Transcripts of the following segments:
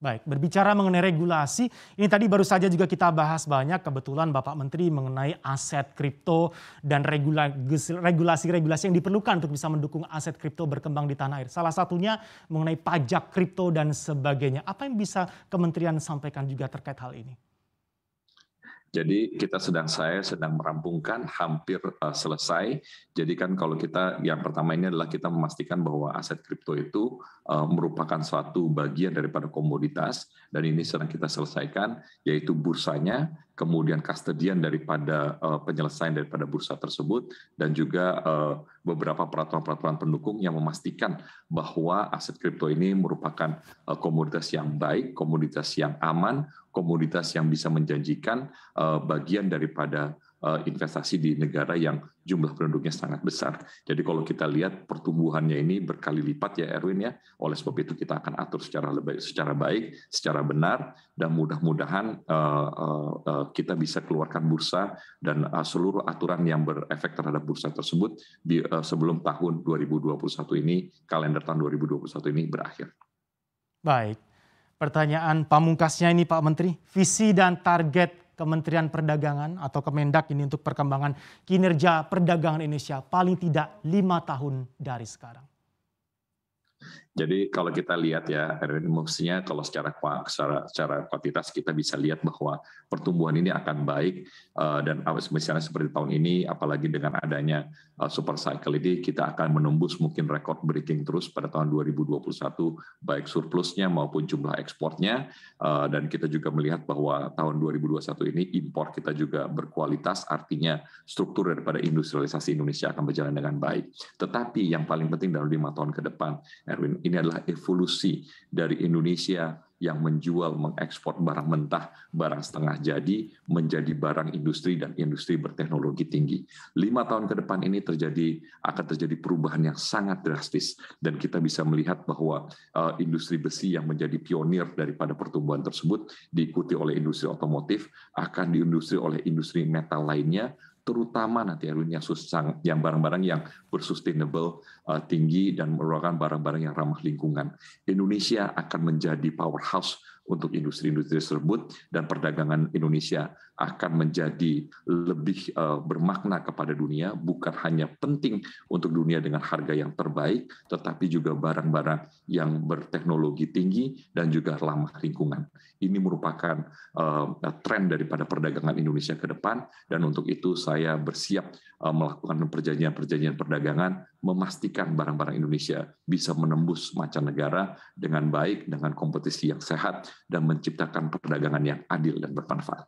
Baik, berbicara mengenai regulasi, ini tadi baru saja juga kita bahas banyak kebetulan Bapak Menteri mengenai aset kripto dan regulasi-regulasi yang diperlukan untuk bisa mendukung aset kripto berkembang di tanah air. Salah satunya mengenai pajak kripto dan sebagainya. Apa yang bisa kementerian sampaikan juga terkait hal ini? Jadi kita sedang saya sedang merampungkan hampir uh, selesai. Jadi kan kalau kita yang pertama ini adalah kita memastikan bahwa aset kripto itu uh, merupakan suatu bagian daripada komoditas dan ini sedang kita selesaikan yaitu bursanya kemudian kastedian daripada uh, penyelesaian daripada bursa tersebut, dan juga uh, beberapa peraturan-peraturan pendukung yang memastikan bahwa aset kripto ini merupakan uh, komoditas yang baik, komoditas yang aman, komoditas yang bisa menjanjikan uh, bagian daripada Eh, investasi di negara yang jumlah penduduknya sangat besar. Jadi kalau kita lihat pertumbuhannya ini berkali lipat ya Erwin ya. Oleh sebab itu kita akan atur secara lebih secara baik, secara benar dan mudah-mudahan eh, eh, kita bisa keluarkan bursa dan seluruh aturan yang berefek terhadap bursa tersebut di, sebelum tahun 2021 ini kalender tahun 2021 ini berakhir. Baik. Pertanyaan pamungkasnya ini Pak Menteri, visi dan target Kementerian Perdagangan atau Kemendak ini untuk perkembangan kinerja perdagangan Indonesia paling tidak lima tahun dari sekarang? Jadi kalau kita lihat ya, maksudnya kalau secara secara secara kuantitas kita bisa lihat bahwa pertumbuhan ini akan baik eh, dan misalnya seperti tahun ini, apalagi dengan adanya eh, super cycle ini, kita akan menembus mungkin rekor breaking terus pada tahun 2021 baik surplusnya maupun jumlah ekspornya eh, dan kita juga melihat bahwa tahun 2021 ini impor kita juga berkualitas, artinya struktur daripada industrialisasi Indonesia akan berjalan dengan baik. Tetapi yang paling penting dalam lima tahun ke depan, Erwin ini adalah evolusi dari Indonesia yang menjual mengekspor barang mentah, barang setengah jadi menjadi barang industri dan industri berteknologi tinggi. Lima tahun ke depan ini terjadi akan terjadi perubahan yang sangat drastis dan kita bisa melihat bahwa eh, industri besi yang menjadi pionir daripada pertumbuhan tersebut diikuti oleh industri otomotif akan diindustri oleh industri metal lainnya terutama nanti Erwin yang susang, yang barang-barang yang bersustainable eh, tinggi dan merupakan barang-barang yang ramah lingkungan. Indonesia akan menjadi powerhouse untuk industri-industri tersebut dan perdagangan Indonesia akan menjadi lebih eh, bermakna kepada dunia bukan hanya penting untuk dunia dengan harga yang terbaik tetapi juga barang-barang yang berteknologi tinggi dan juga ramah lingkungan. Ini merupakan eh, tren daripada perdagangan Indonesia ke depan dan untuk itu saya bersiap eh, melakukan perjanjian-perjanjian perdagangan memastikan barang-barang Indonesia bisa menembus mancanegara dengan baik, dengan kompetisi yang sehat, dan menciptakan perdagangan yang adil dan bermanfaat.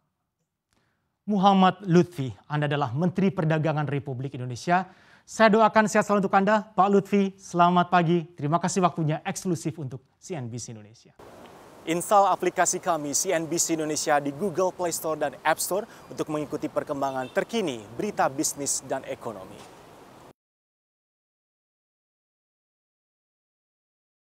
Muhammad Lutfi, Anda adalah Menteri Perdagangan Republik Indonesia. Saya doakan sehat selalu untuk Anda, Pak Lutfi. Selamat pagi. Terima kasih waktunya eksklusif untuk CNBC Indonesia. Install aplikasi kami CNBC Indonesia di Google Play Store dan App Store untuk mengikuti perkembangan terkini berita bisnis dan ekonomi.